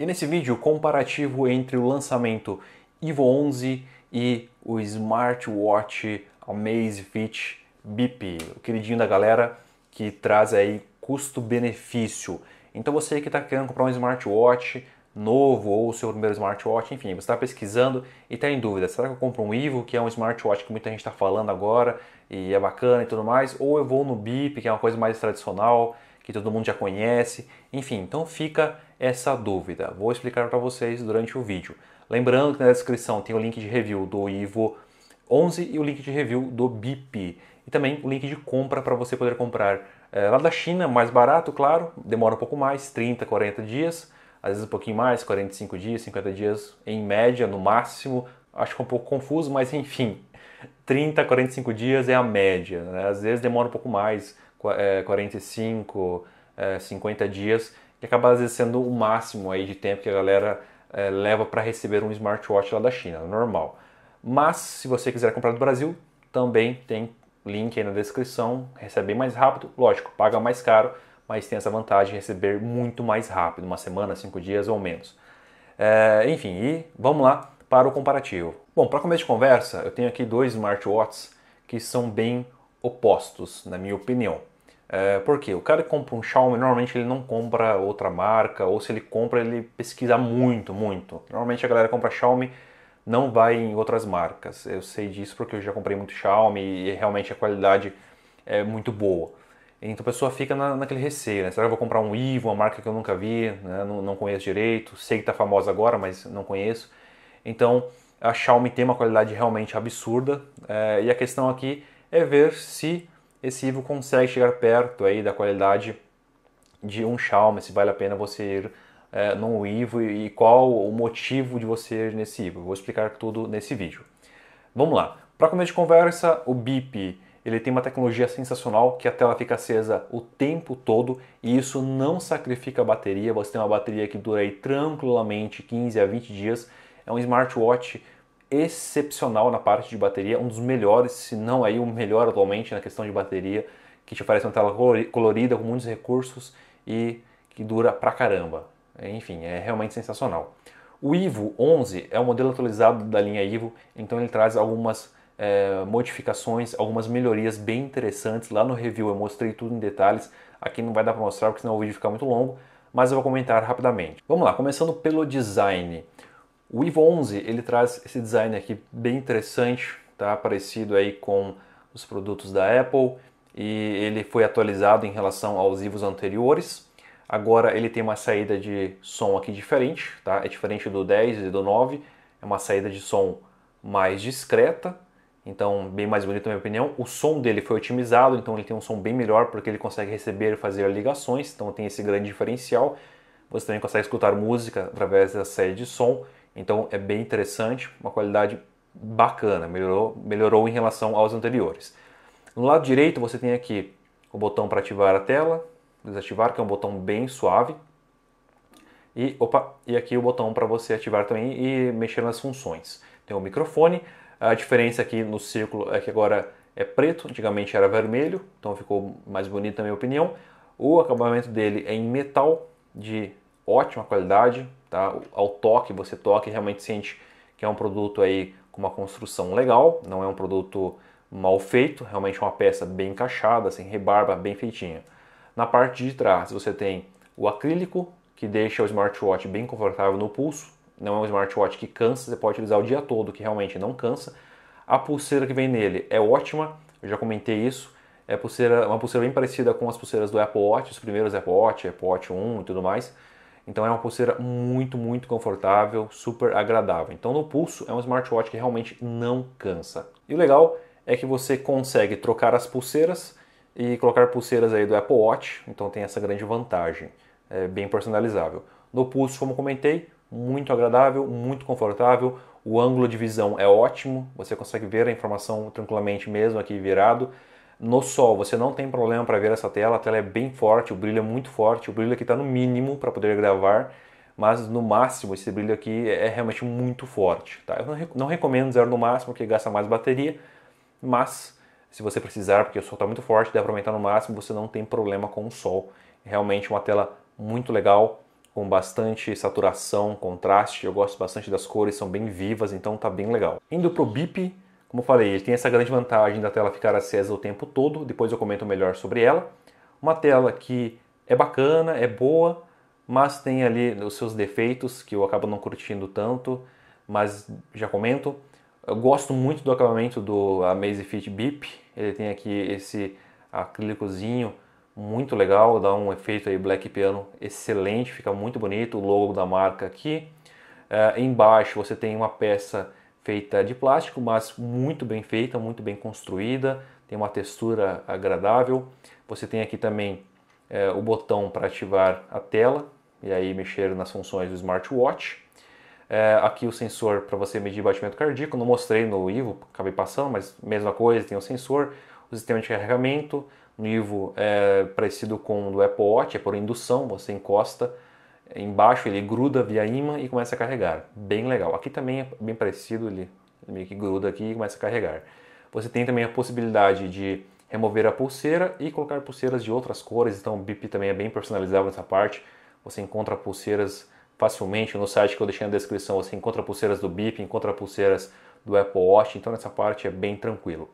E nesse vídeo, comparativo entre o lançamento Evo 11 e o smartwatch Amazfit Bip, o queridinho da galera que traz aí custo-benefício. Então você que está querendo comprar um smartwatch novo ou o seu primeiro smartwatch, enfim, você está pesquisando e está em dúvida, será que eu compro um Evo, que é um smartwatch que muita gente está falando agora e é bacana e tudo mais, ou eu vou no Bip, que é uma coisa mais tradicional, que todo mundo já conhece. Enfim, então fica essa dúvida. Vou explicar para vocês durante o vídeo. Lembrando que na descrição tem o link de review do Ivo 11 e o link de review do BIP E também o link de compra para você poder comprar é, lá da China, mais barato, claro. Demora um pouco mais, 30, 40 dias. Às vezes um pouquinho mais, 45 dias, 50 dias em média, no máximo. Acho que é um pouco confuso, mas enfim. 30, 45 dias é a média. Né? Às vezes demora um pouco mais, 45, 50 é, é, dias, que acaba às vezes sendo o máximo aí de tempo que a galera é, leva para receber um smartwatch lá da China, normal. Mas se você quiser comprar do Brasil, também tem link aí na descrição, recebe bem mais rápido, lógico, paga mais caro, mas tem essa vantagem de receber muito mais rápido, uma semana, cinco dias ou menos. É, enfim, e vamos lá para o comparativo. Bom, para começo de conversa, eu tenho aqui dois smartwatches que são bem opostos, na minha opinião. É, por quê? O cara que compra um Xiaomi, normalmente ele não compra outra marca, ou se ele compra, ele pesquisa muito, muito. Normalmente a galera compra Xiaomi, não vai em outras marcas. Eu sei disso porque eu já comprei muito Xiaomi e realmente a qualidade é muito boa. Então a pessoa fica na, naquele receio, né? Será que eu vou comprar um Ivo, uma marca que eu nunca vi, né? não, não conheço direito, sei que está famosa agora, mas não conheço. Então a Xiaomi tem uma qualidade realmente absurda é, e a questão aqui é ver se esse Ivo consegue chegar perto aí da qualidade de um Xiaomi, se vale a pena você ir é, num Ivo e qual o motivo de você ir nesse Ivo. vou explicar tudo nesse vídeo. Vamos lá. Para começo de conversa, o BIP ele tem uma tecnologia sensacional que a tela fica acesa o tempo todo e isso não sacrifica a bateria. Você tem uma bateria que dura aí tranquilamente 15 a 20 dias. É um smartwatch excepcional na parte de bateria, um dos melhores, se não aí o melhor atualmente na questão de bateria, que te oferece uma tela colorida com muitos recursos e que dura pra caramba. Enfim, é realmente sensacional. O Ivo 11 é o modelo atualizado da linha Ivo, então ele traz algumas é, modificações, algumas melhorias bem interessantes. Lá no review eu mostrei tudo em detalhes, aqui não vai dar para mostrar porque senão o vídeo fica muito longo, mas eu vou comentar rapidamente. Vamos lá, começando pelo design. O Evo 11 ele traz esse design aqui bem interessante, tá? Parecido aí com os produtos da Apple e ele foi atualizado em relação aos Evos anteriores. Agora ele tem uma saída de som aqui diferente, tá? É diferente do 10 e do 9, é uma saída de som mais discreta, então bem mais bonito na minha opinião. O som dele foi otimizado, então ele tem um som bem melhor porque ele consegue receber e fazer ligações, então tem esse grande diferencial. Você também consegue escutar música através da saída de som então é bem interessante, uma qualidade bacana, melhorou, melhorou em relação aos anteriores. No lado direito você tem aqui o botão para ativar a tela, desativar, que é um botão bem suave. E, opa, e aqui o botão para você ativar também e mexer nas funções. Tem o microfone, a diferença aqui no círculo é que agora é preto, antigamente era vermelho, então ficou mais bonito na minha opinião. O acabamento dele é em metal, de ótima qualidade, tá? Ao toque, você toca e realmente sente que é um produto aí com uma construção legal, não é um produto mal feito, realmente é uma peça bem encaixada, sem rebarba, bem feitinha. Na parte de trás, você tem o acrílico, que deixa o smartwatch bem confortável no pulso, não é um smartwatch que cansa, você pode utilizar o dia todo, que realmente não cansa. A pulseira que vem nele é ótima, eu já comentei isso, é pulseira, uma pulseira bem parecida com as pulseiras do Apple Watch, os primeiros Apple Watch, Apple Watch 1 e tudo mais. Então é uma pulseira muito, muito confortável, super agradável. Então no pulso é um smartwatch que realmente não cansa. E o legal é que você consegue trocar as pulseiras e colocar pulseiras aí do Apple Watch, então tem essa grande vantagem, é bem personalizável. No pulso, como comentei, muito agradável, muito confortável, o ângulo de visão é ótimo, você consegue ver a informação tranquilamente mesmo aqui virado. No sol você não tem problema para ver essa tela, a tela é bem forte, o brilho é muito forte, o brilho aqui está no mínimo para poder gravar, mas no máximo esse brilho aqui é, é realmente muito forte. Tá? Eu não, recomendo zero no máximo, porque gasta mais bateria, mas se você precisar, porque o sol está muito forte, dá para aumentar no máximo, você não tem problema com o sol. Realmente uma tela muito legal, com bastante saturação, contraste, eu gosto bastante das cores, são bem vivas, então tá bem legal. Indo pro BIP, como falei, ele tem essa grande vantagem da tela ficar acesa o tempo todo, depois eu comento melhor sobre ela. Uma tela que é bacana, é boa, mas tem ali os seus defeitos que eu acabo não curtindo tanto, mas já comento. Eu gosto muito do acabamento do Amazfit Beep, ele tem aqui esse acrílicozinho muito legal, dá um efeito aí black piano excelente, fica muito bonito o logo da marca aqui. É, embaixo você tem uma peça feita de plástico, mas muito bem feita, muito bem construída, tem uma textura agradável. Você tem aqui também é, o botão para ativar a tela e aí mexer nas funções do smartwatch. É, aqui o sensor para você medir batimento cardíaco, não mostrei no Ivo, acabei passando, mas mesma coisa, tem o sensor, o sistema de carregamento, no Ivo é parecido com o do Apple Watch, é por indução, você encosta embaixo ele gruda via imã e começa a carregar. Bem legal. Aqui também é bem parecido, ele meio que gruda aqui e começa a carregar. Você tem também a possibilidade de remover a pulseira e colocar pulseiras de outras cores, então o BIP também é bem personalizável nessa parte. Você encontra pulseiras facilmente no site que eu deixei na descrição, você encontra pulseiras do BIP, encontra pulseiras do Apple Watch, então nessa parte é bem tranquilo.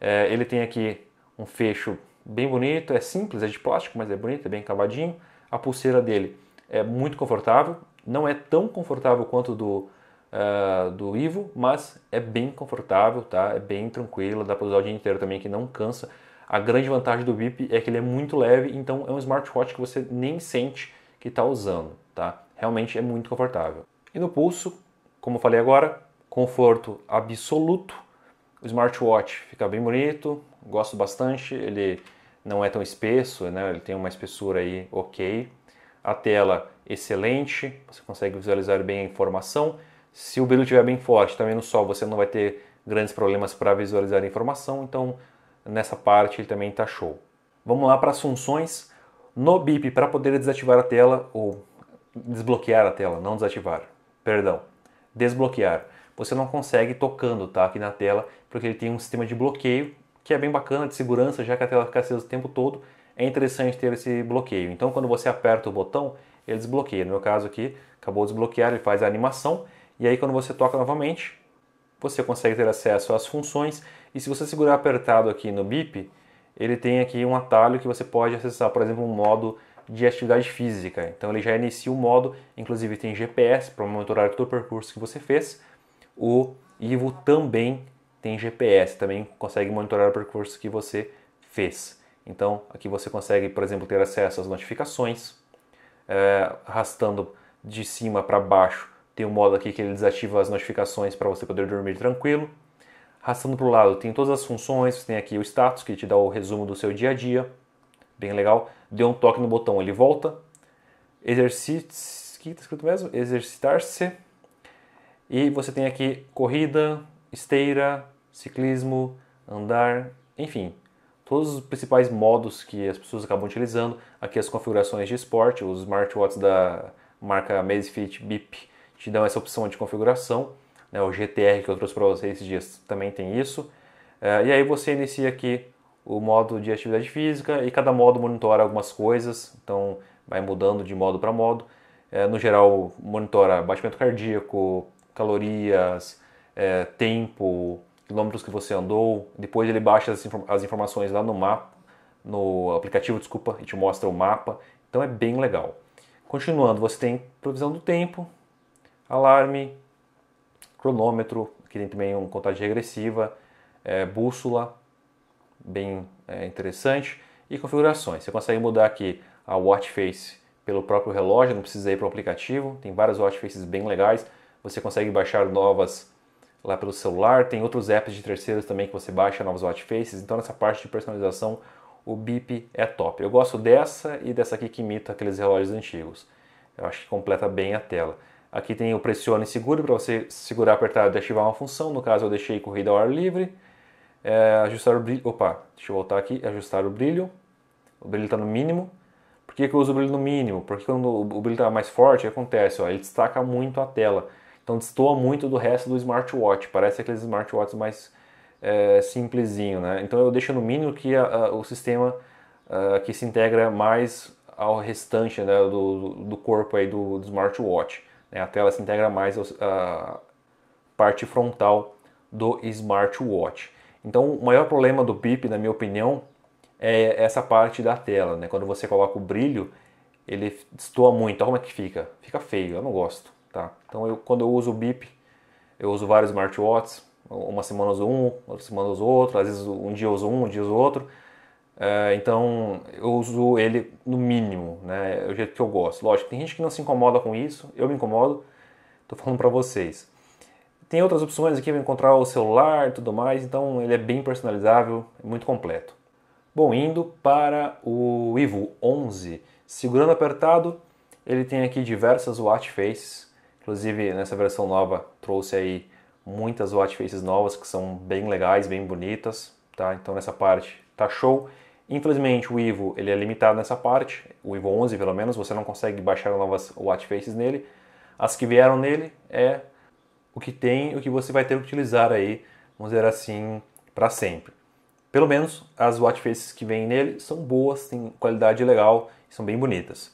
É, ele tem aqui um fecho bem bonito, é simples, é de plástico, mas é bonito, é bem cavadinho. A pulseira dele é muito confortável, não é tão confortável quanto do, uh, do Ivo, mas é bem confortável, tá? É bem tranquilo, dá para usar o dia inteiro também, que não cansa. A grande vantagem do Bip é que ele é muito leve, então é um smartwatch que você nem sente que está usando, tá? Realmente é muito confortável. E no pulso, como eu falei agora, conforto absoluto. O smartwatch fica bem bonito, gosto bastante, ele não é tão espesso, né? Ele tem uma espessura aí ok, a tela excelente, você consegue visualizar bem a informação. Se o brilho estiver bem forte, também no sol você não vai ter grandes problemas para visualizar a informação, então nessa parte ele também está show. Vamos lá para as funções. No BIP, para poder desativar a tela, ou desbloquear a tela, não desativar, perdão, desbloquear. Você não consegue tocando tá, aqui na tela, porque ele tem um sistema de bloqueio que é bem bacana, de segurança, já que a tela fica acesa o tempo todo é interessante ter esse bloqueio. Então, quando você aperta o botão, ele desbloqueia. No meu caso aqui, acabou de desbloquear, ele faz a animação. E aí, quando você toca novamente, você consegue ter acesso às funções. E se você segurar apertado aqui no bip, ele tem aqui um atalho que você pode acessar, por exemplo, um modo de atividade física. Então, ele já inicia o modo, inclusive tem GPS para monitorar todo o percurso que você fez. O Ivo também tem GPS, também consegue monitorar o percurso que você fez. Então, aqui você consegue, por exemplo, ter acesso às notificações, é, arrastando de cima para baixo. Tem um modo aqui que ele desativa as notificações para você poder dormir tranquilo. Arrastando para o lado, tem todas as funções. tem aqui o status, que te dá o resumo do seu dia a dia. Bem legal. Deu um toque no botão, ele volta. Exercite. que está escrito mesmo? Exercitar-se. E você tem aqui corrida, esteira, ciclismo, andar, enfim, todos os principais modos que as pessoas acabam utilizando, aqui as configurações de esporte, os smartwatches da marca Amazfit Beep te dão essa opção de configuração, né? o GTR que eu trouxe para vocês esses dias também tem isso, uh, e aí você inicia aqui o modo de atividade física e cada modo monitora algumas coisas, então vai mudando de modo para modo, uh, no geral monitora batimento cardíaco, calorias, uh, tempo, quilômetros que você andou. Depois ele baixa as, inform as informações lá no mapa, no aplicativo, desculpa, e te mostra o mapa. Então é bem legal. Continuando, você tem previsão do tempo, alarme, cronômetro, que tem também um contagem regressiva, é, bússola, bem é, interessante, e configurações. Você consegue mudar aqui a watch face pelo próprio relógio, não precisa ir para o aplicativo. Tem várias watch faces bem legais. Você consegue baixar novas lá pelo celular, tem outros apps de terceiros também que você baixa novos watch faces, então nessa parte de personalização o Bip é top. Eu gosto dessa e dessa aqui que imita aqueles relógios antigos. Eu acho que completa bem a tela. Aqui tem o pressione e segure para você segurar apertado e ativar uma função, no caso eu deixei corrida ao ar livre. É, ajustar o brilho, opa, deixa eu voltar aqui, ajustar o brilho. O brilho está no mínimo. Por que, que eu uso o brilho no mínimo? Porque quando o brilho está mais forte, o que acontece? Ó, ele destaca muito a tela. Então destoa muito do resto do smartwatch. Parece aqueles smartwatches mais é, simplesinho, né? Então eu deixo no mínimo que a, a, o sistema a, que se integra mais ao restante né, do, do corpo aí do, do smartwatch. Né? A tela se integra mais à parte frontal do smartwatch. Então o maior problema do BIP, na minha opinião, é essa parte da tela, né? Quando você coloca o brilho, ele destoa muito. Olha como é que fica. Fica feio, eu não gosto tá? Então eu, quando eu uso o bip, eu uso vários smartwatches, uma semana uso um, outra semana uso outro, às vezes um dia uso um, um dia uso outro. É, então eu uso ele no mínimo, né? É o jeito que eu gosto. Lógico, tem gente que não se incomoda com isso, eu me incomodo, tô falando para vocês. Tem outras opções aqui para encontrar o celular e tudo mais, então ele é bem personalizável, é muito completo. Bom, indo para o Vivo 11, segurando apertado, ele tem aqui diversas watch faces, Inclusive, nessa versão nova, trouxe aí muitas watch faces novas que são bem legais, bem bonitas, tá? Então nessa parte tá show. Infelizmente o Ivo ele é limitado nessa parte, o Ivo 11 pelo menos, você não consegue baixar novas watch faces nele. As que vieram nele é o que tem, o que você vai ter que utilizar aí, vamos dizer assim, para sempre. Pelo menos as watch faces que vêm nele são boas, têm qualidade legal e são bem bonitas.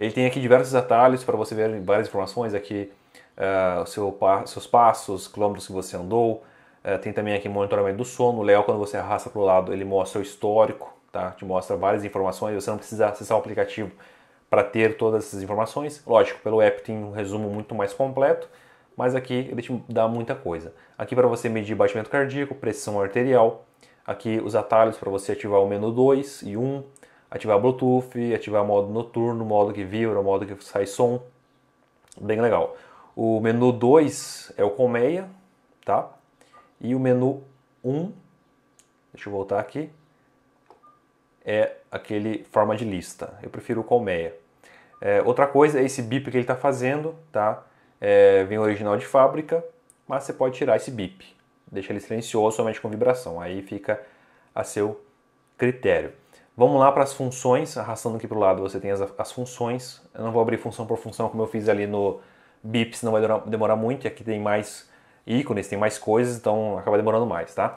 Ele tem aqui diversos atalhos para você ver várias informações aqui, uh, seu, seus passos, quilômetros que você andou. Uh, tem também aqui monitoramento do sono. O Léo, quando você arrasta para o lado, ele mostra o histórico, tá? Te mostra várias informações. Você não precisa acessar o aplicativo para ter todas essas informações. Lógico, pelo app tem um resumo muito mais completo, mas aqui ele te dá muita coisa. Aqui para você medir batimento cardíaco, pressão arterial, aqui os atalhos para você ativar o menu 2 e 1, ativar Bluetooth, ativar modo noturno, modo que vibra, modo que sai som. Bem legal. O menu 2 é o colmeia, tá? E o menu 1, um, deixa eu voltar aqui, é aquele forma de lista. Eu prefiro o colmeia. É, outra coisa é esse bip que ele está fazendo, tá? É, vem original de fábrica, mas você pode tirar esse bip. Deixa ele silencioso somente com vibração. Aí fica a seu critério. Vamos lá para as funções, arrastando aqui para o lado, você tem as, as funções. Eu não vou abrir função por função como eu fiz ali no BIPs, não vai demorar, demorar muito. aqui tem mais ícones, tem mais coisas, então acaba demorando mais, tá?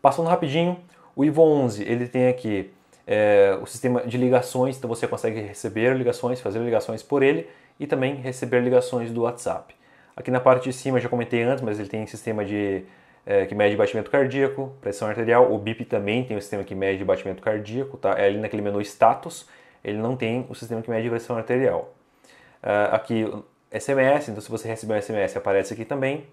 Passando rapidinho, o Ivo 11, ele tem aqui é, o sistema de ligações, então você consegue receber ligações, fazer ligações por ele e também receber ligações do WhatsApp. Aqui na parte de cima, já comentei antes, mas ele tem sistema de é, que mede batimento cardíaco, pressão arterial. O BIP também tem o um sistema que mede batimento cardíaco, tá? É ali naquele menu status, ele não tem o sistema que mede pressão arterial. Uh, aqui, SMS, então se você receber um SMS, aparece aqui também.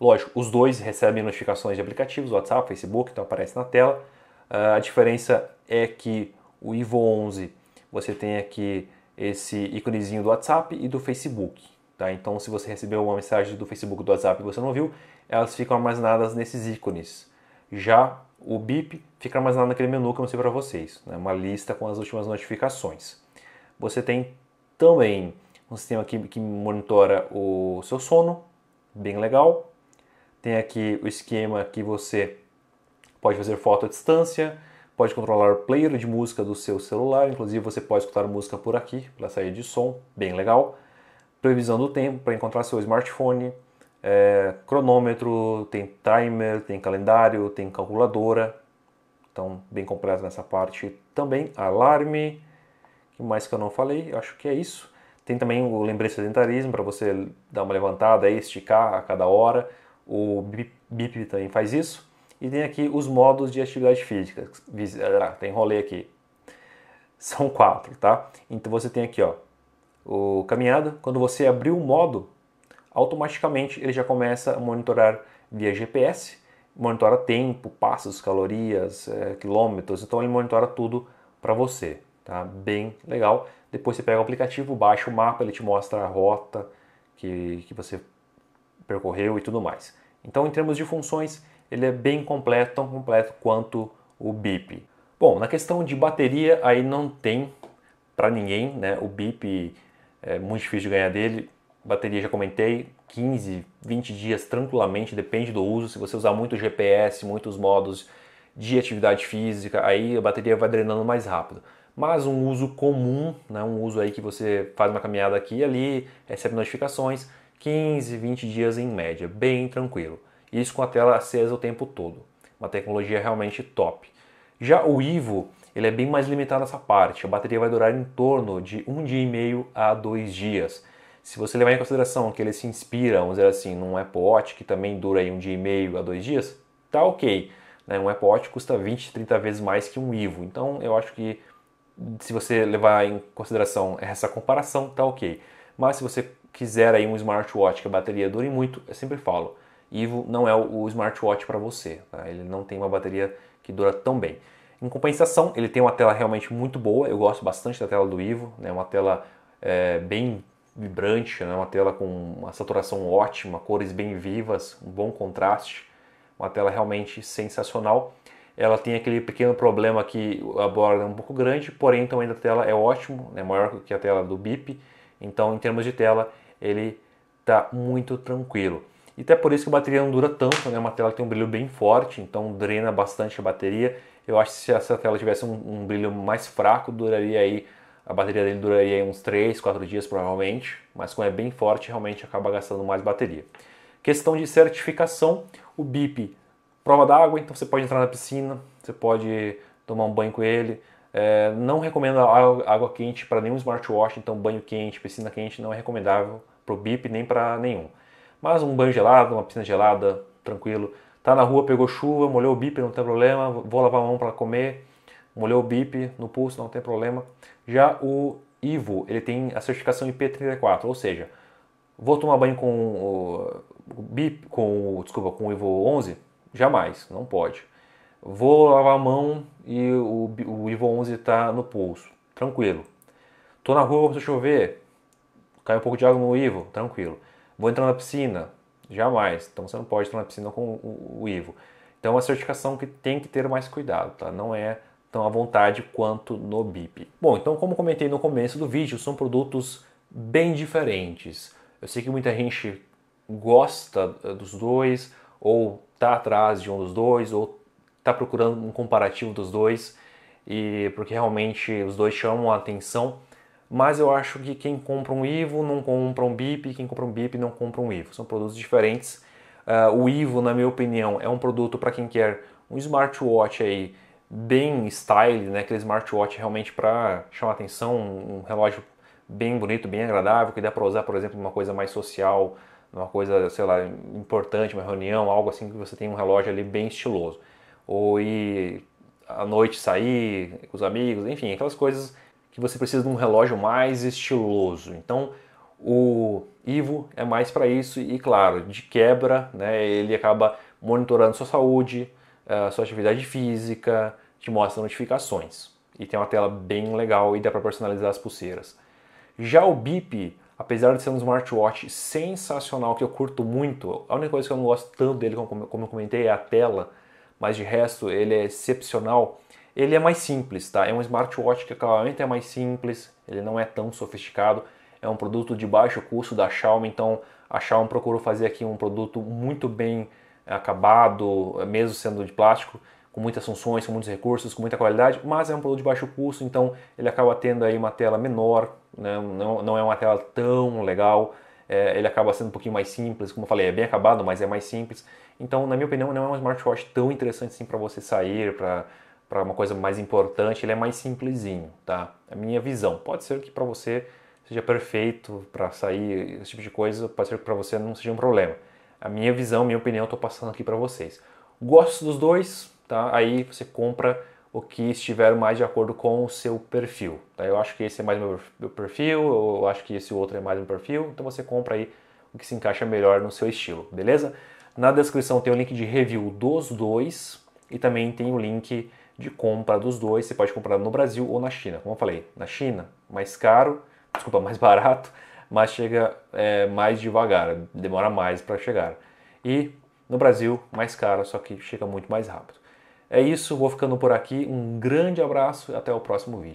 Lógico, os dois recebem notificações de aplicativos, WhatsApp, Facebook, então aparece na tela. Uh, a diferença é que o Ivo 11 você tem aqui esse íconezinho do WhatsApp e do Facebook. Tá? Então, se você recebeu uma mensagem do Facebook do WhatsApp e você não viu, elas ficam armazenadas nesses ícones. Já o BIP fica armazenado naquele menu que eu mostrei para vocês, né? uma lista com as últimas notificações. Você tem também um sistema aqui que monitora o seu sono, bem legal. Tem aqui o esquema que você pode fazer foto à distância, pode controlar o player de música do seu celular, inclusive você pode escutar música por aqui, pela saída de som, bem legal. Previsão do tempo para encontrar seu smartphone, é, cronômetro, tem timer, tem calendário, tem calculadora. Então, bem completo nessa parte também. Alarme, que mais que eu não falei? Eu acho que é isso. Tem também o lembrete sedentarismo para você dar uma levantada e esticar a cada hora. O BIP também faz isso. E tem aqui os modos de atividade física. Eh, ah, tem rolê aqui. São quatro, tá? Então você tem aqui, ó, o caminhada. Quando você abrir o modo, automaticamente ele já começa a monitorar via GPS, monitora tempo, passos, calorias, é, quilômetros, então ele monitora tudo para você, tá? Bem legal. Depois você pega o aplicativo, baixa o mapa, ele te mostra a rota que, que você percorreu e tudo mais. Então, em termos de funções, ele é bem completo, tão completo quanto o BIP. Bom, na questão de bateria, aí não tem para ninguém, né? O BIP é muito difícil de ganhar dele. Bateria já comentei, 15, 20 dias tranquilamente, depende do uso. Se você usar muito GPS, muitos modos de atividade física, aí a bateria vai drenando mais rápido. Mas um uso comum, né, um uso aí que você faz uma caminhada aqui e ali, recebe notificações, 15, 20 dias em média, bem tranquilo. Isso com a tela acesa o tempo todo. Uma tecnologia realmente top. Já o Ivo, ele é bem mais limitado nessa parte. A bateria vai durar em torno de um dia e meio a dois dias. Se você levar em consideração que ele se inspira, vamos dizer assim, num Apple Watch, que também dura aí um dia e meio a dois dias, tá ok. Né? Um Apple Watch custa 20, 30 vezes mais que um Ivo. Então eu acho que se você levar em consideração essa comparação, tá ok. Mas se você quiser aí um smartwatch que a bateria dure muito, eu sempre falo, Ivo não é o smartwatch para você. Tá? Ele não tem uma bateria que dura tão bem. Em compensação, ele tem uma tela realmente muito boa. Eu gosto bastante da tela do Ivo, né? Uma tela é, bem vibrante, né? uma tela com uma saturação ótima, cores bem vivas, um bom contraste, uma tela realmente sensacional. Ela tem aquele pequeno problema que a borda é um pouco grande, porém também tamanho da tela é ótimo, é né? maior que a tela do BIP, então em termos de tela ele está muito tranquilo. E até por isso que a bateria não dura tanto, né? Uma tela que tem um brilho bem forte, então drena bastante a bateria. Eu acho que se essa tela tivesse um, um brilho mais fraco, duraria aí a bateria dele duraria uns 3, 4 dias provavelmente, mas como é bem forte, realmente acaba gastando mais bateria. Questão de certificação, o BIP, prova d'água, então você pode entrar na piscina, você pode tomar um banho com ele. É, não recomendo água, quente para nenhum smartwatch, então banho quente, piscina quente não é recomendável para o BIP nem para nenhum. Mas um banho gelado, uma piscina gelada, tranquilo. Tá na rua, pegou chuva, molhou o BIP não tem problema, vou lavar a mão para comer molhou o BIP no pulso, não tem problema. Já o Ivo, ele tem a certificação IP34, ou seja, vou tomar banho com o BIP, com, desculpa, com o Ivo 11? Jamais, não pode. Vou lavar a mão e o, o Ivo 11 está no pulso, tranquilo. Tô na rua, começou a chover, cai um pouco de água no Ivo, tranquilo. Vou entrar na piscina, jamais. Então você não pode entrar na piscina com o, o Ivo. Então é uma certificação que tem que ter mais cuidado, tá? Não é tão à vontade quanto no BIP. Bom, então como comentei no começo do vídeo, são produtos bem diferentes. Eu sei que muita gente gosta eh, dos dois, ou está atrás de um dos dois, ou está procurando um comparativo dos dois, e porque realmente os dois chamam a atenção. Mas eu acho que quem compra um Ivo não compra um BIP, quem compra um BIP não compra um Ivo. São produtos diferentes. Uh, o Ivo, na minha opinião, é um produto para quem quer um smartwatch aí bem style, né? Aquele smartwatch realmente para chamar atenção, um relógio bem bonito, bem agradável, que dá para usar, por exemplo, numa coisa mais social, numa coisa, sei lá, importante, uma reunião, algo assim que você tem um relógio ali bem estiloso. Ou ir à noite sair com os amigos, enfim, aquelas coisas que você precisa de um relógio mais estiloso. Então, o Ivo é mais para isso e claro, de quebra, né, ele acaba monitorando sua saúde, a sua atividade física, te mostra notificações. E tem uma tela bem legal e dá para personalizar as pulseiras. Já o Bip, apesar de ser um smartwatch sensacional que eu curto muito, a única coisa que eu não gosto tanto dele, como eu comentei, é a tela, mas de resto ele é excepcional. Ele é mais simples, tá? É um smartwatch que claramente é mais simples, ele não é tão sofisticado, é um produto de baixo custo da Xiaomi, então a Xiaomi procurou fazer aqui um produto muito bem é acabado, é mesmo sendo de plástico, com muitas funções, com muitos recursos, com muita qualidade, mas é um produto de baixo custo, então ele acaba tendo aí uma tela menor, né? não, não é uma tela tão legal, é, ele acaba sendo um pouquinho mais simples, como eu falei, é bem acabado, mas é mais simples. Então, na minha opinião, não é um smartwatch tão interessante assim para você sair, para uma coisa mais importante, ele é mais simplesinho, tá? É a minha visão. Pode ser que para você seja perfeito para sair, esse tipo de coisa, pode ser que para você não seja um problema a minha visão, minha opinião, estou passando aqui para vocês. Gosto dos dois, tá? Aí você compra o que estiver mais de acordo com o seu perfil. Tá? Eu acho que esse é mais meu, meu perfil, eu acho que esse outro é mais meu perfil, então você compra aí o que se encaixa melhor no seu estilo, beleza? Na descrição tem o link de review dos dois e também tem o link de compra dos dois. Você pode comprar no Brasil ou na China. Como eu falei, na China, mais caro, desculpa, mais barato mas chega é, mais devagar, demora mais para chegar. E no Brasil, mais caro, só que chega muito mais rápido. É isso, vou ficando por aqui. Um grande abraço e até o próximo vídeo.